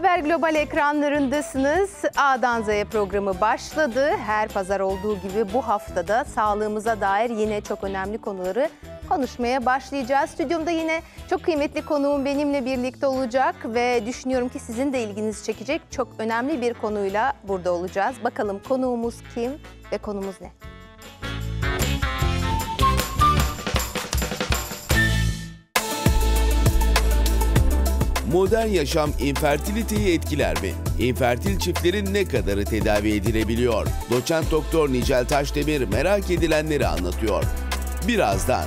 Haber Global ekranlarındasınız. A'dan Z'ye programı başladı. Her pazar olduğu gibi bu haftada sağlığımıza dair yine çok önemli konuları konuşmaya başlayacağız. Stüdyomda yine çok kıymetli konuğum benimle birlikte olacak ve düşünüyorum ki sizin de ilginizi çekecek çok önemli bir konuyla burada olacağız. Bakalım konuğumuz kim ve konumuz ne? modern yaşam infertiliteyi etkiler mi? İnfertil çiftlerin ne kadarı tedavi edilebiliyor? Doçent Doktor Nicel Taşdemir merak edilenleri anlatıyor. Birazdan.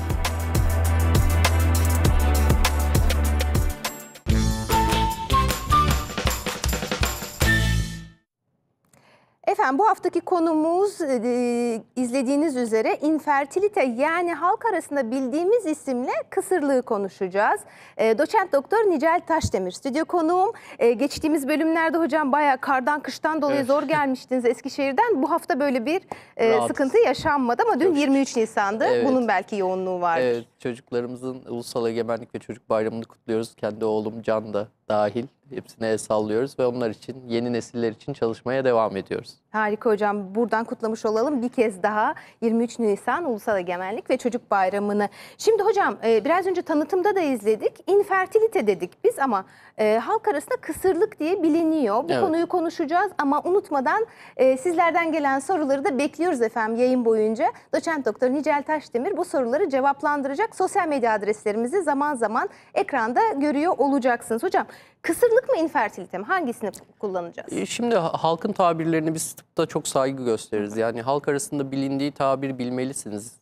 Efendim bu haftaki konumuz e, e, izlediğiniz üzere infertilite yani halk arasında bildiğimiz isimle kısırlığı konuşacağız. E, doçent doktor Nicel Taşdemir stüdyo konuğum. E, geçtiğimiz bölümlerde hocam bayağı kardan kıştan dolayı evet. zor gelmiştiniz Eskişehir'den. Bu hafta böyle bir e, sıkıntı yaşanmadı ama dün Yok. 23 Nisan'dı. Evet. Bunun belki yoğunluğu vardır. Evet çocuklarımızın Ulusal Egemenlik ve Çocuk Bayramı'nı kutluyoruz. Kendi oğlum Can da dahil Hepsine el sallıyoruz ve onlar için, yeni nesiller için çalışmaya devam ediyoruz. Harika hocam. Buradan kutlamış olalım bir kez daha 23 Nisan Ulusal Egemenlik ve Çocuk Bayramı'nı. Şimdi hocam e, biraz önce tanıtımda da izledik. infertilite dedik biz ama e, halk arasında kısırlık diye biliniyor. Bu evet. konuyu konuşacağız ama unutmadan e, sizlerden gelen soruları da bekliyoruz efendim yayın boyunca. Doçent Doktor Nicel Taşdemir bu soruları cevaplandıracak. Sosyal medya adreslerimizi zaman zaman ekranda görüyor olacaksınız. Hocam Kısırlık mı infertilite mi? Hangisini kullanacağız? E, şimdi halkın tabirlerini biz tıpta çok saygı gösteririz. Yani halk arasında bilindiği tabir bilmelisiniz.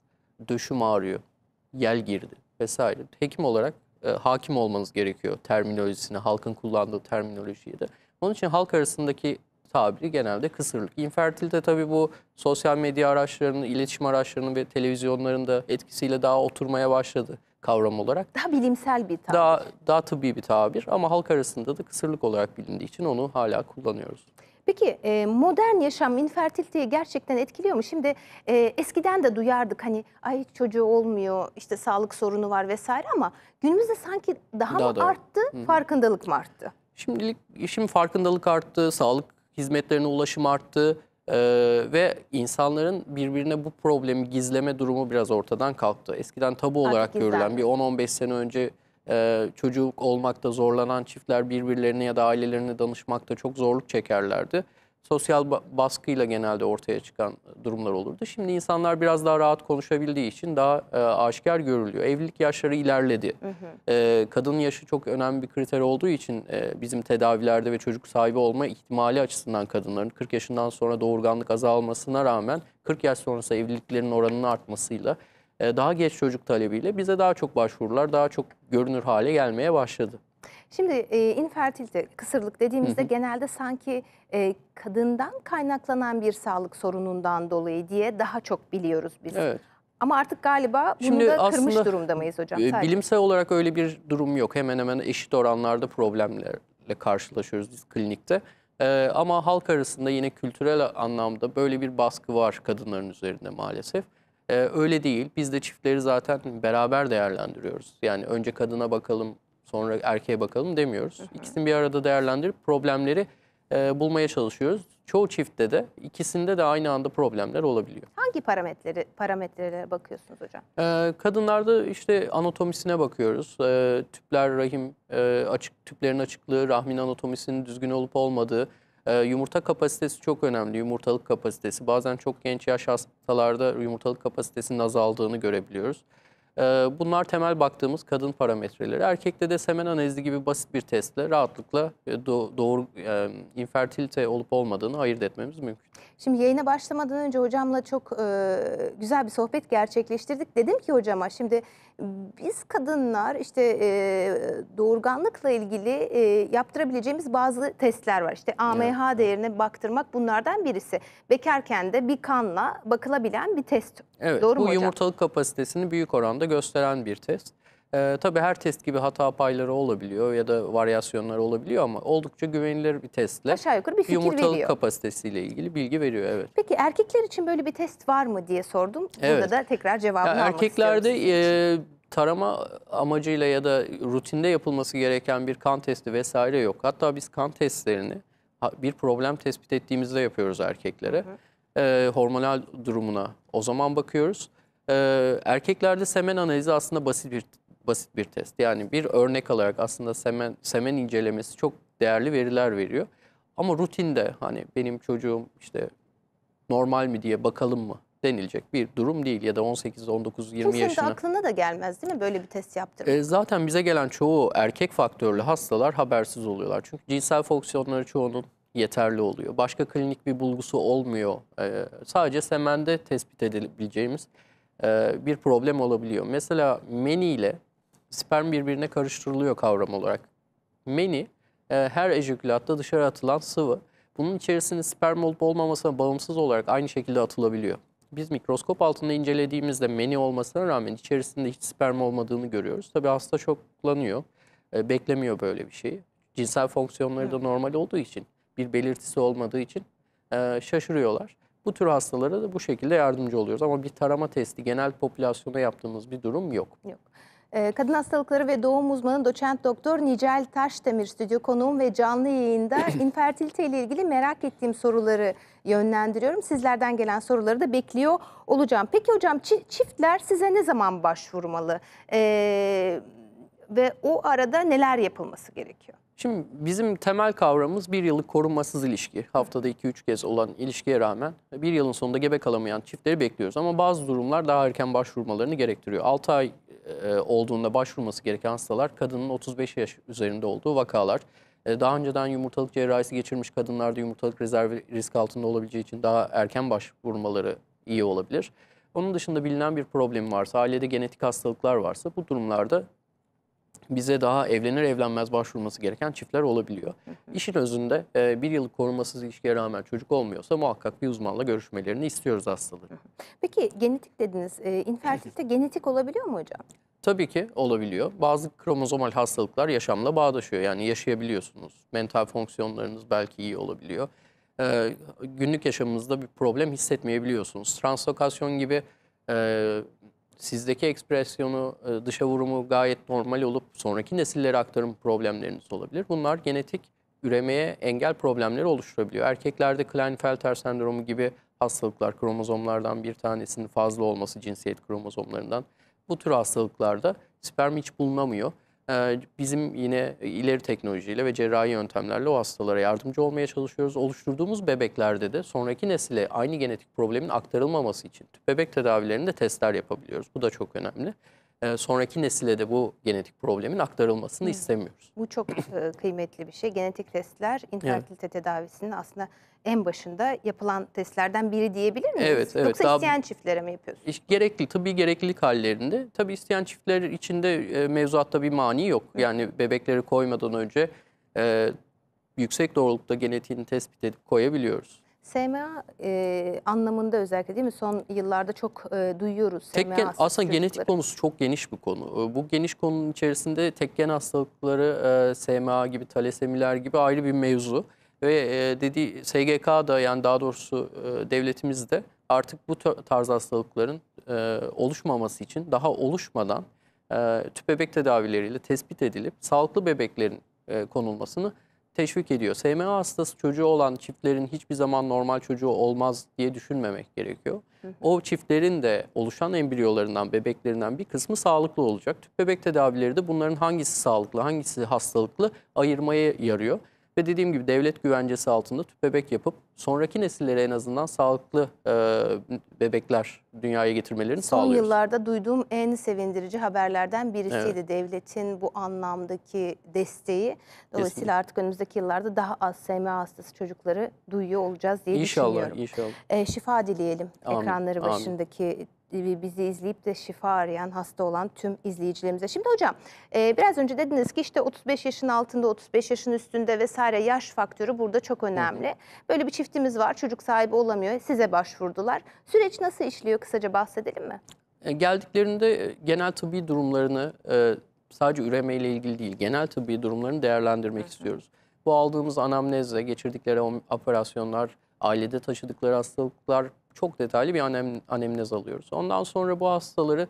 Döşüm ağrıyor, yel girdi vesaire. Hekim olarak e, hakim olmanız gerekiyor terminolojisine, halkın kullandığı terminolojiye de. Onun için halk arasındaki tabiri genelde kısırlık. İnfertilite tabii bu sosyal medya araçlarının, iletişim araçlarının ve televizyonların da etkisiyle daha oturmaya başladı kavram olarak. Daha bilimsel bir tabir. Daha, daha tıbbi bir tabir ama halk arasında da kısırlık olarak bilindiği için onu hala kullanıyoruz. Peki e, modern yaşam infertiliteyi gerçekten etkiliyor mu? Şimdi e, eskiden de duyardık hani ay çocuğu olmuyor işte sağlık sorunu var vesaire ama günümüzde sanki daha, daha mı da. arttı Hı -hı. farkındalık mı arttı? Şimdilik işin farkındalık arttı, sağlık hizmetlerine ulaşım arttı e, ve insanların birbirine bu problemi gizleme durumu biraz ortadan kalktı. Eskiden tabu Artık olarak gizlenmiyor. görülen bir 10-15 sene önce e, çocuk olmakta zorlanan çiftler birbirlerine ya da ailelerine danışmakta çok zorluk çekerlerdi sosyal baskıyla genelde ortaya çıkan durumlar olurdu. Şimdi insanlar biraz daha rahat konuşabildiği için daha e, aşikar görülüyor. Evlilik yaşları ilerledi. Hı hı. E, kadın yaşı çok önemli bir kriter olduğu için e, bizim tedavilerde ve çocuk sahibi olma ihtimali açısından kadınların 40 yaşından sonra doğurganlık azalmasına rağmen 40 yaş sonrası evliliklerin oranının artmasıyla e, daha geç çocuk talebiyle bize daha çok başvurular, daha çok görünür hale gelmeye başladı. Şimdi e, infertilite, kısırlık dediğimizde hı hı. genelde sanki e, kadından kaynaklanan bir sağlık sorunundan dolayı diye daha çok biliyoruz biz. Evet. Ama artık galiba bunu Şimdi da kırmış durumda mıyız hocam? E, bilimsel olarak öyle bir durum yok. Hemen hemen eşit oranlarda problemlerle karşılaşıyoruz biz klinikte. Ee, ama halk arasında yine kültürel anlamda böyle bir baskı var kadınların üzerinde maalesef. E, öyle değil. Biz de çiftleri zaten beraber değerlendiriyoruz. Yani önce kadına bakalım, sonra erkeğe bakalım demiyoruz. İkisini bir arada değerlendirip problemleri e, bulmaya çalışıyoruz. Çoğu çiftte de ikisinde de aynı anda problemler olabiliyor. Hangi parametreleri parametrelere bakıyorsunuz hocam? Ee, kadınlarda işte anatomisine bakıyoruz. Ee, tüpler, rahim e, açık tüplerin açıklığı, rahmin anatomisinin düzgün olup olmadığı, e, yumurta kapasitesi çok önemli. Yumurtalık kapasitesi. Bazen çok genç yaş hastalarda yumurtalık kapasitesinin azaldığını görebiliyoruz. Ee, bunlar temel baktığımız kadın parametreleri. Erkekte de semen analizi gibi basit bir testle rahatlıkla e, doğru e, infertilite olup olmadığını ayırt etmemiz mümkün. Şimdi yayına başlamadan önce hocamla çok e, güzel bir sohbet gerçekleştirdik. Dedim ki hocama şimdi biz kadınlar işte e, doğurganlıkla ilgili e, yaptırabileceğimiz bazı testler var. İşte AMH evet. değerine baktırmak bunlardan birisi. Bekerken de bir kanla bakılabilen bir test. Evet, Doğru bu mu hocam? yumurtalık kapasitesini büyük oranda gösteren bir test. E, tabii her test gibi hata payları olabiliyor ya da varyasyonlar olabiliyor ama oldukça güvenilir bir testle Aşağı yukarı bir fikir yumurtalık veriyor. kapasitesiyle ilgili bilgi veriyor. Evet. Peki erkekler için böyle bir test var mı diye sordum. Evet. Burada da tekrar cevabını ya, almak Erkeklerde e, tarama amacıyla ya da rutinde yapılması gereken bir kan testi vesaire yok. Hatta biz kan testlerini bir problem tespit ettiğimizde yapıyoruz erkeklere. Hı hı. E, hormonal durumuna o zaman bakıyoruz. E, erkeklerde semen analizi aslında basit bir basit bir test. Yani bir örnek alarak aslında semen, semen incelemesi çok değerli veriler veriyor. Ama rutinde hani benim çocuğum işte normal mi diye bakalım mı denilecek bir durum değil ya da 18, 19, 20 Kimsenin yaşına. Kimsenin aklına da gelmez değil mi böyle bir test yaptırmak? E, zaten bize gelen çoğu erkek faktörlü hastalar habersiz oluyorlar. Çünkü cinsel fonksiyonları çoğunun yeterli oluyor. Başka klinik bir bulgusu olmuyor. E, sadece semende tespit edebileceğimiz e, bir problem olabiliyor. Mesela meni ile sperm birbirine karıştırılıyor kavram olarak. Meni e, her ejekülatta dışarı atılan sıvı. Bunun içerisinde sperm olup olmamasına bağımsız olarak aynı şekilde atılabiliyor. Biz mikroskop altında incelediğimizde meni olmasına rağmen içerisinde hiç sperm olmadığını görüyoruz. Tabi hasta şoklanıyor, e, beklemiyor böyle bir şeyi. Cinsel fonksiyonları da normal olduğu için, bir belirtisi olmadığı için e, şaşırıyorlar. Bu tür hastalara da bu şekilde yardımcı oluyoruz. Ama bir tarama testi genel popülasyona yaptığımız bir durum yok. Yok. Ee, kadın Hastalıkları ve Doğum Uzmanı Doçent Doktor Nicel Taşdemir stüdyo konuğum ve canlı yayında infertilite ile ilgili merak ettiğim soruları yönlendiriyorum. Sizlerden gelen soruları da bekliyor olacağım. Peki hocam çiftler size ne zaman başvurmalı ee, ve o arada neler yapılması gerekiyor? Şimdi bizim temel kavramımız bir yıllık korunmasız ilişki. Haftada 2-3 kez olan ilişkiye rağmen bir yılın sonunda gebe kalamayan çiftleri bekliyoruz. Ama bazı durumlar daha erken başvurmalarını gerektiriyor. 6 ay e, olduğunda başvurması gereken hastalar kadının 35 yaş üzerinde olduğu vakalar. E, daha önceden yumurtalık cerrahisi geçirmiş kadınlarda yumurtalık rezervi risk altında olabileceği için daha erken başvurmaları iyi olabilir. Onun dışında bilinen bir problem varsa, ailede genetik hastalıklar varsa bu durumlarda bize daha evlenir evlenmez başvurması gereken çiftler olabiliyor. Hı İşin özünde e, bir yıl korumasız ilişkiye rağmen çocuk olmuyorsa muhakkak bir uzmanla görüşmelerini istiyoruz hastaları. Peki genetik dediniz. E, infertilite genetik olabiliyor mu hocam? Tabii ki olabiliyor. Bazı kromozomal hastalıklar yaşamla bağdaşıyor. Yani yaşayabiliyorsunuz. Mental fonksiyonlarınız belki iyi olabiliyor. Ee, günlük yaşamımızda bir problem hissetmeyebiliyorsunuz. Translokasyon gibi e, sizdeki ekspresyonu, e, dışa vurumu gayet normal olup sonraki nesillere aktarım problemleriniz olabilir. Bunlar genetik üremeye engel problemleri oluşturabiliyor. Erkeklerde Klinefelter sendromu gibi hastalıklar, kromozomlardan bir tanesinin fazla olması cinsiyet kromozomlarından. Bu tür hastalıklarda sperm hiç bulunamıyor. Ee, bizim yine ileri teknolojiyle ve cerrahi yöntemlerle o hastalara yardımcı olmaya çalışıyoruz. Oluşturduğumuz bebeklerde de sonraki nesile aynı genetik problemin aktarılmaması için bebek tedavilerinde testler yapabiliyoruz. Bu da çok önemli. E, sonraki nesile de bu genetik problemin aktarılmasını Hı. istemiyoruz. Bu çok e, kıymetli bir şey. Genetik testler infertilite evet. tedavisinin aslında en başında yapılan testlerden biri diyebilir miyiz? Evet, evet. Yoksa Daha, isteyen çiftlere mi yapıyorsunuz? gerekli, tabii gereklilik hallerinde. Tabii isteyen çiftler içinde e, mevzuatta bir mani yok. Yani bebekleri koymadan önce e, yüksek doğrulukta genetiğini tespit edip koyabiliyoruz. SMA e, anlamında özellikle değil mi? Son yıllarda çok e, duyuyoruz. SMA Tekken aslında çocukları. genetik konusu çok geniş bir konu. E, bu geniş konunun içerisinde tekken hastalıkları, e, SMA gibi, talasemiler gibi ayrı bir mevzu. Ve e, dediği SGK'da yani daha doğrusu e, devletimizde artık bu tarz hastalıkların e, oluşmaması için daha oluşmadan e, tüp bebek tedavileriyle tespit edilip sağlıklı bebeklerin e, konulmasını teşvik ediyor. SMA hastası çocuğu olan çiftlerin hiçbir zaman normal çocuğu olmaz diye düşünmemek gerekiyor. O çiftlerin de oluşan embriyolarından, bebeklerinden bir kısmı sağlıklı olacak. Tüp bebek tedavileri de bunların hangisi sağlıklı, hangisi hastalıklı ayırmaya yarıyor. Ve dediğim gibi devlet güvencesi altında tüp bebek yapıp sonraki nesillere en azından sağlıklı e, bebekler dünyaya getirmelerini Son sağlıyoruz. Son yıllarda duyduğum en sevindirici haberlerden birisiydi evet. devletin bu anlamdaki desteği. Dolayısıyla Kesinlikle. artık önümüzdeki yıllarda daha az SMA hastası çocukları duyuyor olacağız diye inşallah, düşünüyorum. İnşallah, inşallah. E, şifa dileyelim amin, ekranları başındaki amin e, bizi izleyip de şifa arayan, hasta olan tüm izleyicilerimize. Şimdi hocam e, biraz önce dediniz ki işte 35 yaşın altında, 35 yaşın üstünde vesaire yaş faktörü burada çok önemli. hı. Böyle bir çift çiftimiz var çocuk sahibi olamıyor size başvurdular. Süreç nasıl işliyor kısaca bahsedelim mi? E, geldiklerinde e, genel tıbbi durumlarını e, sadece üreme ile ilgili değil genel tıbbi durumlarını değerlendirmek hı hı. istiyoruz. Bu aldığımız anamnezle geçirdikleri operasyonlar, ailede taşıdıkları hastalıklar çok detaylı bir anem, anemnez alıyoruz. Ondan sonra bu hastaları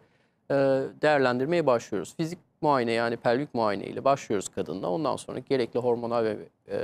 e, değerlendirmeye başlıyoruz. Fizik muayene yani pelvik muayene ile başlıyoruz kadınla. Ondan sonra gerekli hormonal ve e,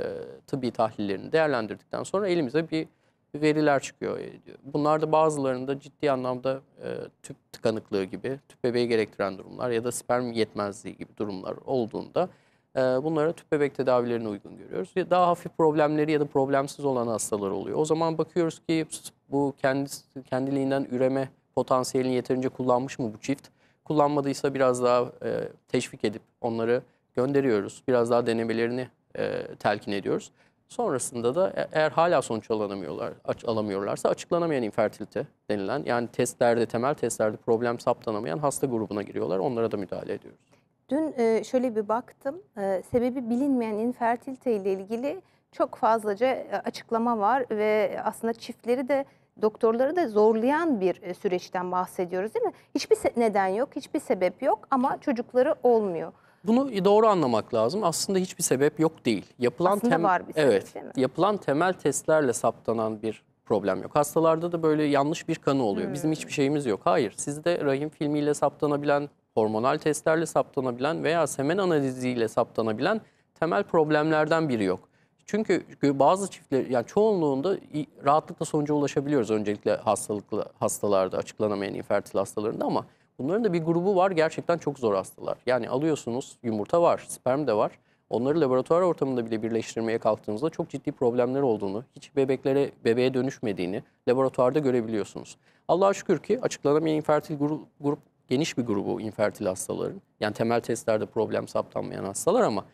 tıbbi tahlillerini değerlendirdikten sonra elimize bir veriler çıkıyor. E, Bunlarda bazılarında ciddi anlamda e, tüp tıkanıklığı gibi, tüp bebeği gerektiren durumlar ya da sperm yetmezliği gibi durumlar olduğunda e, bunlara tüp bebek tedavilerini uygun görüyoruz. daha hafif problemleri ya da problemsiz olan hastalar oluyor. O zaman bakıyoruz ki bu kendisi, kendiliğinden üreme potansiyelini yeterince kullanmış mı bu çift? kullanmadıysa biraz daha e, teşvik edip onları gönderiyoruz. Biraz daha denemelerini e, telkin ediyoruz. Sonrasında da e, eğer hala sonuç alamıyorlar, aç, alamıyorlarsa açıklanamayan infertilite denilen yani testlerde temel testlerde problem saptanamayan hasta grubuna giriyorlar. Onlara da müdahale ediyoruz. Dün e, şöyle bir baktım. E, sebebi bilinmeyen infertilite ile ilgili çok fazlaca açıklama var ve aslında çiftleri de doktorları da zorlayan bir e, süreçten bahsediyoruz değil mi? Hiçbir neden yok, hiçbir sebep yok ama çocukları olmuyor. Bunu doğru anlamak lazım. Aslında hiçbir sebep yok değil. Yapılan Aslında tem- var bir sebep evet, değil mi? Yapılan temel testlerle saptanan bir problem yok. Hastalarda da böyle yanlış bir kanı oluyor. Hmm. Bizim hiçbir hmm. şeyimiz yok. Hayır. Sizde rahim filmiyle saptanabilen, hormonal testlerle saptanabilen veya semen analiziyle saptanabilen temel problemlerden biri yok. Çünkü bazı çiftler yani çoğunluğunda rahatlıkla sonuca ulaşabiliyoruz öncelikle hastalıklı hastalarda açıklanamayan infertil hastalarında ama bunların da bir grubu var gerçekten çok zor hastalar. Yani alıyorsunuz yumurta var, sperm de var. Onları laboratuvar ortamında bile birleştirmeye kalktığınızda çok ciddi problemler olduğunu, hiç bebeklere bebeğe dönüşmediğini laboratuvarda görebiliyorsunuz. Allah'a şükür ki açıklanamayan infertil grup, grup geniş bir grubu infertil hastaların. Yani temel testlerde problem saptanmayan hastalar ama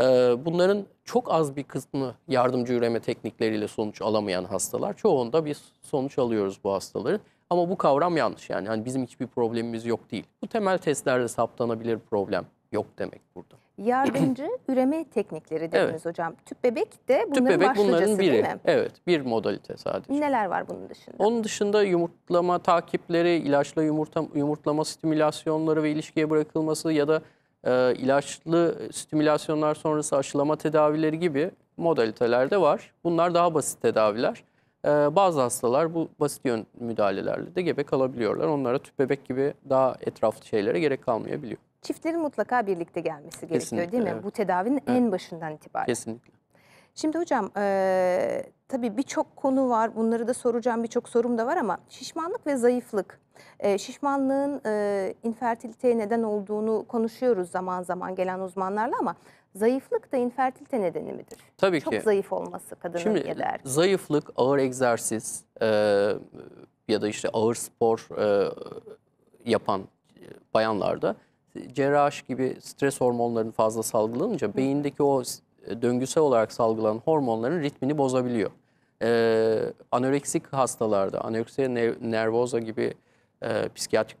ee, bunların çok az bir kısmı yardımcı üreme teknikleriyle sonuç alamayan hastalar. Çoğunda biz sonuç alıyoruz bu hastaların. Ama bu kavram yanlış yani. Hani bizim hiçbir problemimiz yok değil. Bu temel testlerde saptanabilir problem yok demek burada. Yardımcı üreme teknikleri dediniz evet. hocam. Tüp bebek de bunların Tüp bebek bunların biri. Evet bir modalite sadece. Neler var bunun dışında? Onun dışında yumurtlama takipleri, ilaçla yumurta, yumurtlama stimülasyonları ve ilişkiye bırakılması ya da e, ilaçlı stimülasyonlar sonrası aşılama tedavileri gibi modalitelerde var. Bunlar daha basit tedaviler. E, bazı hastalar bu basit yön müdahalelerle de gebe kalabiliyorlar. Onlara tüp bebek gibi daha etraflı şeylere gerek kalmayabiliyor. Çiftlerin mutlaka birlikte gelmesi gerekiyor Kesinlikle, değil mi? Evet. Bu tedavinin evet. en başından itibaren. Kesinlikle. Şimdi hocam e, tabii birçok konu var. Bunları da soracağım birçok sorum da var ama şişmanlık ve zayıflık. E, şişmanlığın e, infertiliteye neden olduğunu konuşuyoruz zaman zaman gelen uzmanlarla ama zayıflık da infertilite nedeni midir? Tabii Çok ki. Çok zayıf olması kadının Şimdi, ya da Zayıflık, ağır egzersiz e, ya da işte ağır spor e, yapan bayanlarda cerrah gibi stres hormonlarının fazla salgılanınca Hı. beyindeki o e, döngüsel olarak salgılanan hormonların ritmini bozabiliyor. E, anoreksik hastalarda, anoreksiye nervoza gibi e, psikiyatrik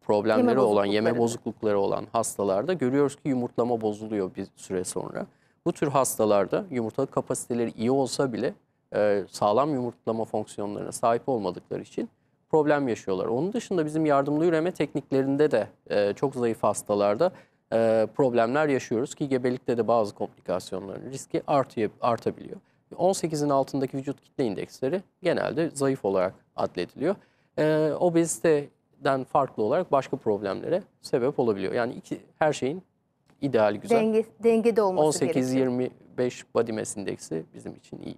problemleri yeme olan, yeme bozuklukları olan hastalarda görüyoruz ki yumurtlama bozuluyor bir süre sonra. Bu tür hastalarda yumurtalık kapasiteleri iyi olsa bile e, sağlam yumurtlama fonksiyonlarına sahip olmadıkları için problem yaşıyorlar. Onun dışında bizim yardımlı üreme tekniklerinde de e, çok zayıf hastalarda e, problemler yaşıyoruz ki gebelikte de bazı komplikasyonların riski artıyor, artabiliyor. 18'in altındaki vücut kitle indeksleri genelde zayıf olarak adlediliyor. E, obeziteden farklı olarak başka problemlere sebep olabiliyor. Yani iki, her şeyin ideal güzel. Denge, dengede olması 18, gerekiyor. 18-25 body mass indeksi bizim için iyi.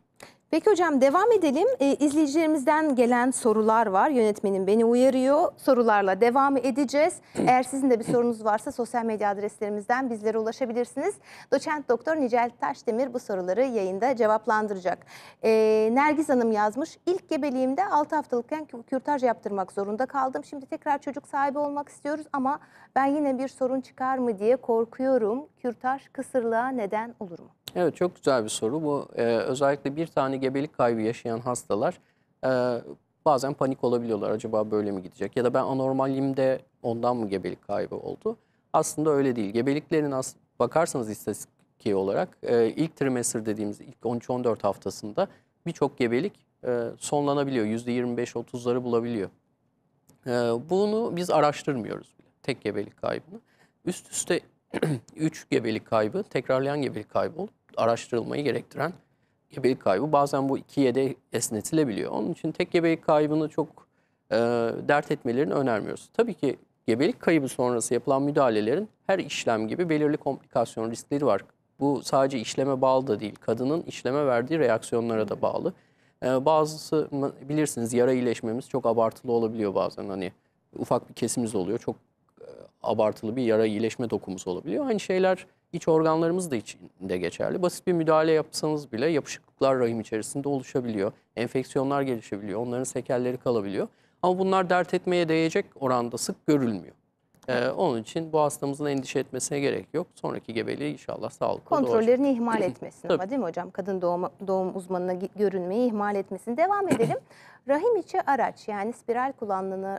Peki hocam devam edelim. E, izleyicilerimizden gelen sorular var. Yönetmenim beni uyarıyor. Sorularla devam edeceğiz. Eğer sizin de bir sorunuz varsa sosyal medya adreslerimizden bizlere ulaşabilirsiniz. Doçent Doktor Nicel Taşdemir bu soruları yayında cevaplandıracak. E, Nergiz Hanım yazmış. İlk gebeliğimde 6 haftalıkken kürtaj yaptırmak zorunda kaldım. Şimdi tekrar çocuk sahibi olmak istiyoruz ama ben yine bir sorun çıkar mı diye korkuyorum. Kürtaj kısırlığa neden olur mu? Evet çok güzel bir soru. Bu e, özellikle bir tane gebelik kaybı yaşayan hastalar e, bazen panik olabiliyorlar. Acaba böyle mi gidecek? Ya da ben anormalimde ondan mı gebelik kaybı oldu? Aslında öyle değil. Gebeliklerin as bakarsanız istatistik olarak e, ilk trimester dediğimiz ilk 13-14 haftasında birçok gebelik e, sonlanabiliyor. %25-30'ları bulabiliyor. E, bunu biz araştırmıyoruz bile. Tek gebelik kaybını. Üst üste 3 gebelik kaybı tekrarlayan gebelik kaybı olup araştırılmayı gerektiren gebelik kaybı. Bazen bu 2'ye de esnetilebiliyor. Onun için tek gebelik kaybını çok e, dert etmelerini önermiyoruz. Tabii ki gebelik kaybı sonrası yapılan müdahalelerin her işlem gibi belirli komplikasyon riskleri var. Bu sadece işleme bağlı da değil, kadının işleme verdiği reaksiyonlara da bağlı. Ee, bazısı bilirsiniz yara iyileşmemiz çok abartılı olabiliyor bazen hani ufak bir kesimiz oluyor çok abartılı bir yara iyileşme dokumuz olabiliyor. Aynı hani şeyler iç organlarımız da içinde geçerli. Basit bir müdahale yapsanız bile yapışıklıklar rahim içerisinde oluşabiliyor. Enfeksiyonlar gelişebiliyor. Onların sekelleri kalabiliyor. Ama bunlar dert etmeye değecek oranda sık görülmüyor. Ee, onun için bu hastamızın endişe etmesine gerek yok. Sonraki gebeliği inşallah sağlıklı Kontrollerini doğacak. ihmal etmesin ama değil mi hocam? Kadın doğum, doğum uzmanına görünmeyi ihmal etmesin. Devam edelim. Rahim içi araç yani spiral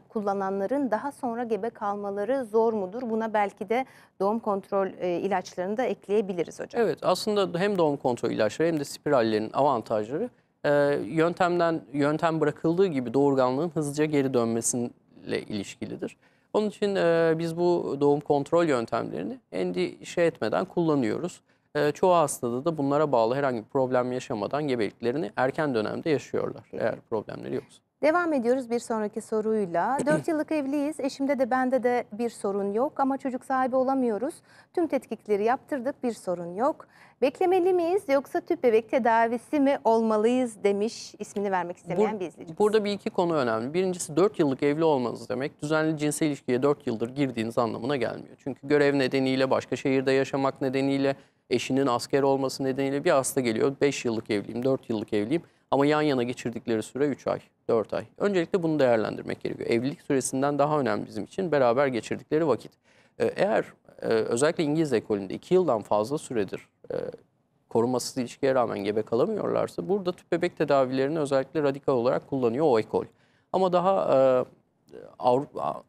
kullananların daha sonra gebe kalmaları zor mudur? Buna belki de doğum kontrol e, ilaçlarını da ekleyebiliriz hocam. Evet aslında hem doğum kontrol ilaçları hem de spirallerin avantajları e, yöntemden yöntem bırakıldığı gibi doğurganlığın hızlıca geri dönmesiyle ilişkilidir. Onun için e, biz bu doğum kontrol yöntemlerini endişe etmeden kullanıyoruz. E, çoğu hastada da bunlara bağlı herhangi bir problem yaşamadan gebeliklerini erken dönemde yaşıyorlar eğer problemleri yoksa. Devam ediyoruz bir sonraki soruyla. 4 yıllık evliyiz. Eşimde de bende de bir sorun yok ama çocuk sahibi olamıyoruz. Tüm tetkikleri yaptırdık bir sorun yok. Beklemeli miyiz yoksa tüp bebek tedavisi mi olmalıyız demiş ismini vermek istemeyen bir izleyicimiz. Burada bir iki konu önemli. Birincisi 4 yıllık evli olmanız demek düzenli cinsel ilişkiye 4 yıldır girdiğiniz anlamına gelmiyor. Çünkü görev nedeniyle, başka şehirde yaşamak nedeniyle, eşinin asker olması nedeniyle bir hasta geliyor. 5 yıllık evliyim, 4 yıllık evliyim ama yan yana geçirdikleri süre 3 ay, 4 ay. Öncelikle bunu değerlendirmek gerekiyor. Evlilik süresinden daha önemli bizim için beraber geçirdikleri vakit. Ee, eğer e, özellikle İngiliz ekolünde 2 yıldan fazla süredir e, korumasız ilişkiye rağmen gebe kalamıyorlarsa burada tüp bebek tedavilerini özellikle radikal olarak kullanıyor o ekol. Ama daha e,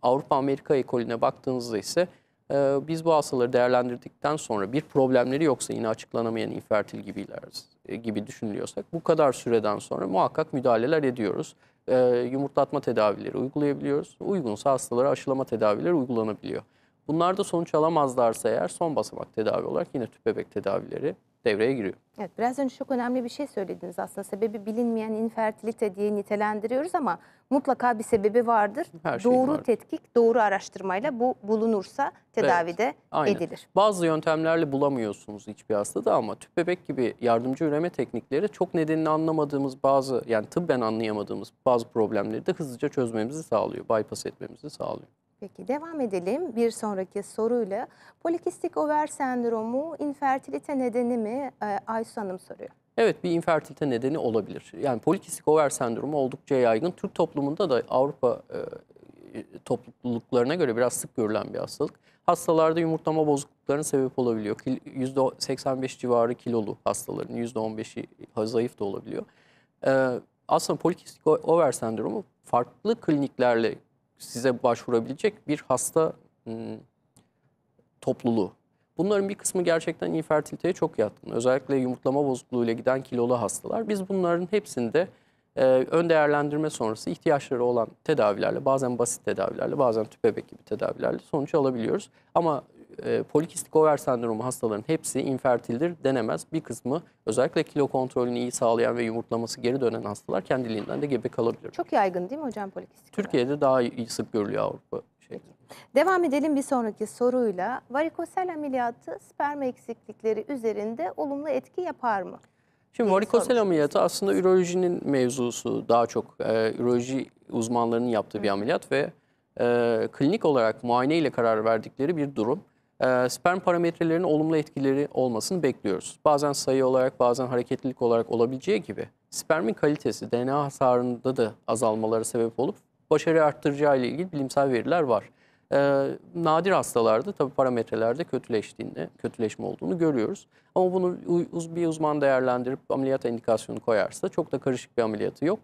Avrupa, Amerika ekolüne baktığınızda ise ee, biz bu hastaları değerlendirdikten sonra bir problemleri yoksa yine açıklanamayan infertil gibiler e, gibi düşünülüyorsak bu kadar süreden sonra muhakkak müdahaleler ediyoruz. Ee, yumurtlatma tedavileri uygulayabiliyoruz. Uygunsa hastalara aşılama tedavileri uygulanabiliyor. Bunlarda sonuç alamazlarsa eğer son basamak tedavi olarak yine tüp bebek tedavileri devreye giriyor. Evet biraz önce çok önemli bir şey söylediniz aslında. Sebebi bilinmeyen infertilite diye nitelendiriyoruz ama mutlaka bir sebebi vardır. Her şey doğru vardır. tetkik, doğru araştırmayla bu bulunursa tedavide evet, edilir. Bazı yöntemlerle bulamıyorsunuz hiçbir hastada ama tüp bebek gibi yardımcı üreme teknikleri çok nedenini anlamadığımız bazı yani tıbben anlayamadığımız bazı problemleri de hızlıca çözmemizi sağlıyor, bypass etmemizi sağlıyor. Peki devam edelim bir sonraki soruyla. Polikistik over sendromu infertilite nedeni mi? Ee, Aysu Hanım soruyor. Evet bir infertilite nedeni olabilir. Yani polikistik over sendromu oldukça yaygın. Türk toplumunda da Avrupa e, topluluklarına göre biraz sık görülen bir hastalık. Hastalarda yumurtlama bozukluklarının sebep olabiliyor. Kil, %85 civarı kilolu hastaların %15'i zayıf da olabiliyor. Ee, aslında polikistik over sendromu farklı kliniklerle size başvurabilecek bir hasta topluluğu. Bunların bir kısmı gerçekten infertiliteye çok yatkın. Özellikle yumurtlama bozukluğuyla giden kilolu hastalar. Biz bunların hepsinde e, ön değerlendirme sonrası ihtiyaçları olan tedavilerle, bazen basit tedavilerle, bazen tüp bebek gibi tedavilerle sonuç alabiliyoruz. Ama e, polikistik over sendromu hastaların hepsi infertildir denemez. Bir kısmı özellikle kilo kontrolünü iyi sağlayan ve yumurtlaması geri dönen hastalar kendiliğinden de gebe kalabilir. Çok yaygın değil mi hocam polikistik? Türkiye'de daha iyi, sık görülüyor Avrupa şeyde. Devam edelim bir sonraki soruyla. Varikosel ameliyatı sperm eksiklikleri üzerinde olumlu etki yapar mı? Şimdi varikosel ameliyatı aslında ürolojinin mevzusu daha çok. E, üroloji uzmanlarının yaptığı Hı. bir ameliyat ve e, klinik olarak muayene ile karar verdikleri bir durum. Ee, sperm parametrelerinin olumlu etkileri olmasını bekliyoruz. Bazen sayı olarak bazen hareketlilik olarak olabileceği gibi spermin kalitesi DNA hasarında da azalmaları sebep olup başarı arttıracağı ile ilgili bilimsel veriler var. E, nadir hastalarda tabi parametrelerde kötüleştiğini, kötüleşme olduğunu görüyoruz. Ama bunu uz, bir uzman değerlendirip ameliyat indikasyonu koyarsa çok da karışık bir ameliyatı yok.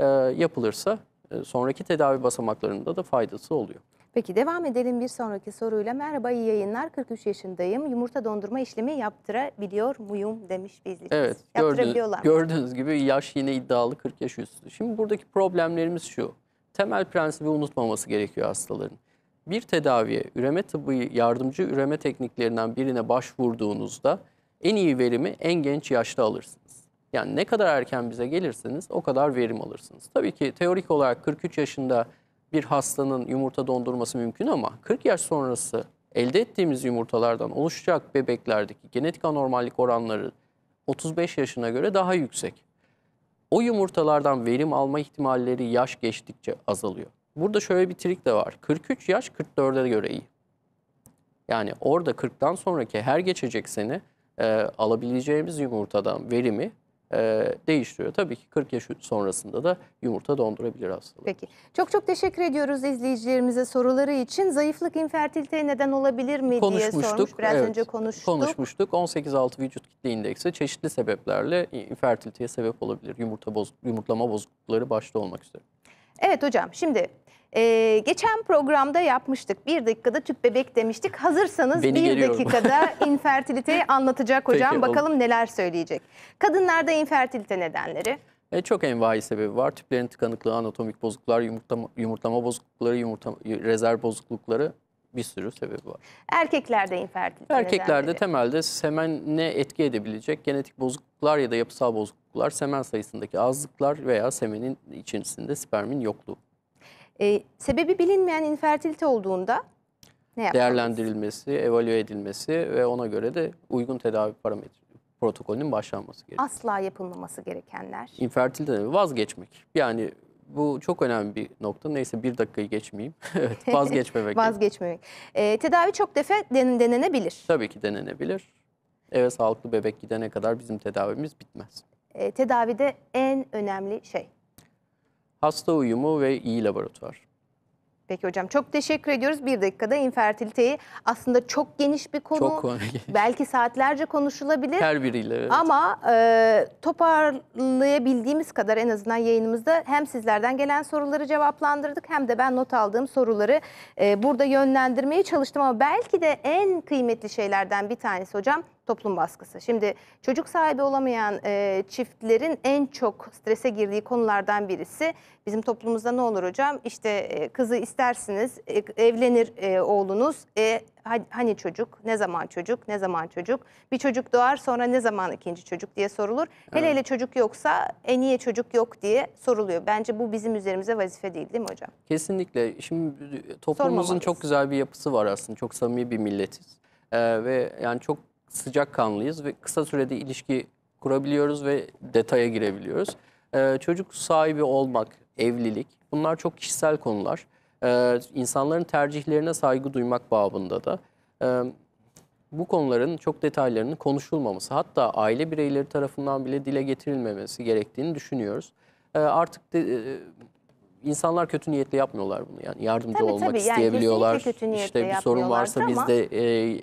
Ee, e, yapılırsa sonraki tedavi basamaklarında da faydası oluyor. Peki devam edelim bir sonraki soruyla. Merhaba iyi yayınlar. 43 yaşındayım. Yumurta dondurma işlemi yaptırabiliyor muyum demiş bir Evet Gördünüz gördüğünüz gibi yaş yine iddialı 40 yaş üstü. Şimdi buradaki problemlerimiz şu. Temel prensibi unutmaması gerekiyor hastaların. Bir tedaviye üreme tıbbı yardımcı üreme tekniklerinden birine başvurduğunuzda en iyi verimi en genç yaşta alırsınız. Yani ne kadar erken bize gelirseniz o kadar verim alırsınız. Tabii ki teorik olarak 43 yaşında bir hastanın yumurta dondurması mümkün ama 40 yaş sonrası elde ettiğimiz yumurtalardan oluşacak bebeklerdeki genetik anormallik oranları 35 yaşına göre daha yüksek. O yumurtalardan verim alma ihtimalleri yaş geçtikçe azalıyor. Burada şöyle bir trik de var. 43 yaş 44'e göre iyi. Yani orada 40'tan sonraki her geçecek sene e, alabileceğimiz yumurtadan verimi e, değiştiriyor. Tabii ki 40 yaş sonrasında da yumurta dondurabilir hastalar. Peki. Çok çok teşekkür ediyoruz izleyicilerimize soruları için. Zayıflık infertiliteye neden olabilir mi diye sormuş. Biraz evet, önce konuştuk. Konuşmuştuk. 18-6 vücut kitle indeksi çeşitli sebeplerle infertiliteye sebep olabilir. Yumurta boz, yumurtlama bozuklukları başta olmak üzere. Evet hocam şimdi ee, geçen programda yapmıştık. Bir dakikada tüp bebek demiştik. Hazırsanız Beni bir geliyorum. dakikada infertiliteyi anlatacak hocam. Peki, Bakalım al. neler söyleyecek. Kadınlarda infertilite nedenleri? E, çok envai sebebi var. Tüplerin tıkanıklığı, anatomik bozukluklar, yumurtlama, yumurtlama bozuklukları, yumurta, rezerv bozuklukları bir sürü sebebi var. Erkeklerde infertilite Erkeklerde nedenleri. temelde semene etki edebilecek genetik bozukluklar ya da yapısal bozukluklar, semen sayısındaki azlıklar veya semenin içerisinde spermin yokluğu. Ee, sebebi bilinmeyen infertilite olduğunda ne Değerlendirilmesi, evalüe edilmesi ve ona göre de uygun tedavi parametre protokolünün başlanması gerekiyor. Asla yapılmaması gerekenler. İnfertiliteden vazgeçmek. Yani bu çok önemli bir nokta. Neyse bir dakikayı geçmeyeyim. evet, vazgeçmemek. vazgeçmemek. Ee, tedavi çok defa den denenebilir. Tabii ki denenebilir. Eve sağlıklı bebek gidene kadar bizim tedavimiz bitmez. Ee, tedavide en önemli şey? Hasta uyumu ve iyi laboratuvar. Peki hocam çok teşekkür ediyoruz. Bir dakikada infertiliteyi aslında çok geniş bir konu. Çok Belki saatlerce konuşulabilir. Her biriyle. Evet. Ama e, toparlayabildiğimiz kadar en azından yayınımızda hem sizlerden gelen soruları cevaplandırdık hem de ben not aldığım soruları e, burada yönlendirmeye çalıştım. Ama belki de en kıymetli şeylerden bir tanesi hocam toplum baskısı. Şimdi çocuk sahibi olamayan e, çiftlerin en çok strese girdiği konulardan birisi bizim toplumumuzda ne olur hocam? İşte e, kızı istersiniz, e, evlenir e, oğlunuz. E, hani çocuk, ne zaman çocuk, ne zaman çocuk? Bir çocuk doğar sonra ne zaman ikinci çocuk diye sorulur. Evet. Hele hele çocuk yoksa e niye çocuk yok diye soruluyor. Bence bu bizim üzerimize vazife değil değil mi hocam? Kesinlikle. Şimdi e, toplumumuzun çok güzel bir yapısı var aslında. Çok samimi bir milletiz. Ee, ve yani çok Sıcak kanlıyız ve kısa sürede ilişki kurabiliyoruz ve detaya girebiliyoruz. Ee, çocuk sahibi olmak, evlilik bunlar çok kişisel konular. Ee, insanların tercihlerine saygı duymak babında da e, bu konuların çok detaylarının konuşulmaması hatta aile bireyleri tarafından bile dile getirilmemesi gerektiğini düşünüyoruz. Ee, artık de, e, insanlar kötü niyetle yapmıyorlar bunu yani yardımcı tabii, olmak tabii. isteyebiliyorlar. Yani kötü bir sorun varsa ama... biz de e,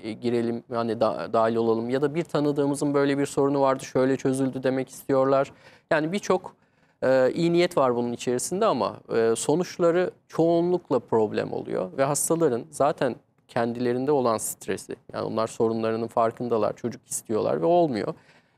e, girelim hani da, dahil olalım ya da bir tanıdığımızın böyle bir sorunu vardı şöyle çözüldü demek istiyorlar. Yani birçok e, iyi niyet var bunun içerisinde ama e, sonuçları çoğunlukla problem oluyor ve hastaların zaten kendilerinde olan stresi yani onlar sorunlarının farkındalar çocuk istiyorlar ve olmuyor.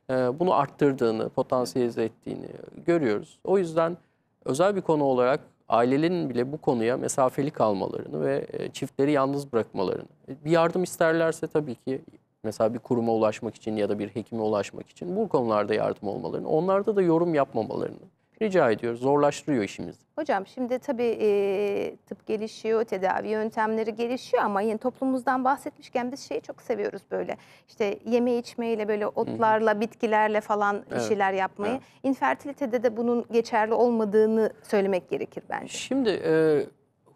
E, bunu arttırdığını potansiyelize ettiğini görüyoruz. O yüzden özel bir konu olarak ailelerin bile bu konuya mesafeli kalmalarını ve e, çiftleri yalnız bırakmalarını. E, bir yardım isterlerse tabii ki mesela bir kuruma ulaşmak için ya da bir hekime ulaşmak için bu konularda yardım olmalarını, onlarda da yorum yapmamalarını Rica ediyor, Zorlaştırıyor işimizi. Hocam şimdi tabii e, tıp gelişiyor, tedavi yöntemleri gelişiyor ama yine toplumumuzdan bahsetmişken biz şeyi çok seviyoruz böyle. İşte yeme içmeyle böyle otlarla, Hı. bitkilerle falan evet. işler yapmayı. Evet. İnfertilitede de bunun geçerli olmadığını söylemek gerekir bence. Şimdi e,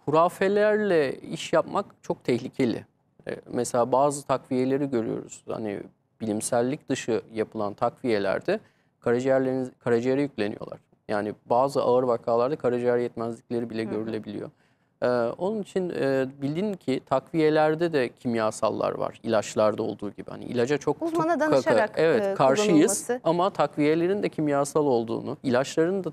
hurafelerle iş yapmak çok tehlikeli. E, mesela bazı takviyeleri görüyoruz. Hani bilimsellik dışı yapılan takviyelerde karaciğerleriniz karaciğere yükleniyorlar. Yani bazı ağır vakalarda karaciğer yetmezlikleri bile Hı -hı. görülebiliyor. Ee, onun için e, bilin ki takviyelerde de kimyasallar var ilaçlarda olduğu gibi. Hani ilaca çok Uzmana tutkaka, danışarak e, evet, karşıyız ama takviyelerin de kimyasal olduğunu, ilaçların da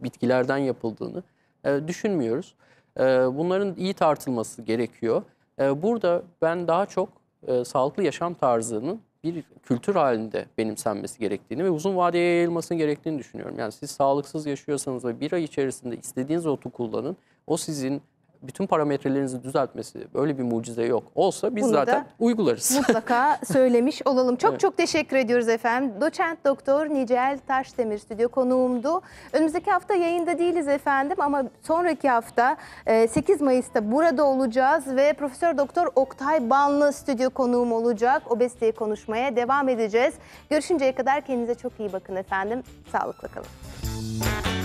bitkilerden yapıldığını e, düşünmüyoruz. E, bunların iyi tartılması gerekiyor. E, burada ben daha çok e, sağlıklı yaşam tarzının bir kültür halinde benimsenmesi gerektiğini ve uzun vadeye yayılmasının gerektiğini düşünüyorum. Yani siz sağlıksız yaşıyorsanız ve bir ay içerisinde istediğiniz otu kullanın. O sizin bütün parametrelerinizi düzeltmesi böyle bir mucize yok. Olsa biz Bunu zaten uygularız. Mutlaka söylemiş olalım. Çok evet. çok teşekkür ediyoruz efendim. Doçent Doktor Nicel Taşdemir stüdyo konuğumdu. Önümüzdeki hafta yayında değiliz efendim ama sonraki hafta 8 e, Mayıs'ta burada olacağız ve Profesör Doktor Oktay Banlı stüdyo konuğum olacak. Obeziteye konuşmaya devam edeceğiz. Görüşünceye kadar kendinize çok iyi bakın efendim. Sağlıkla kalın.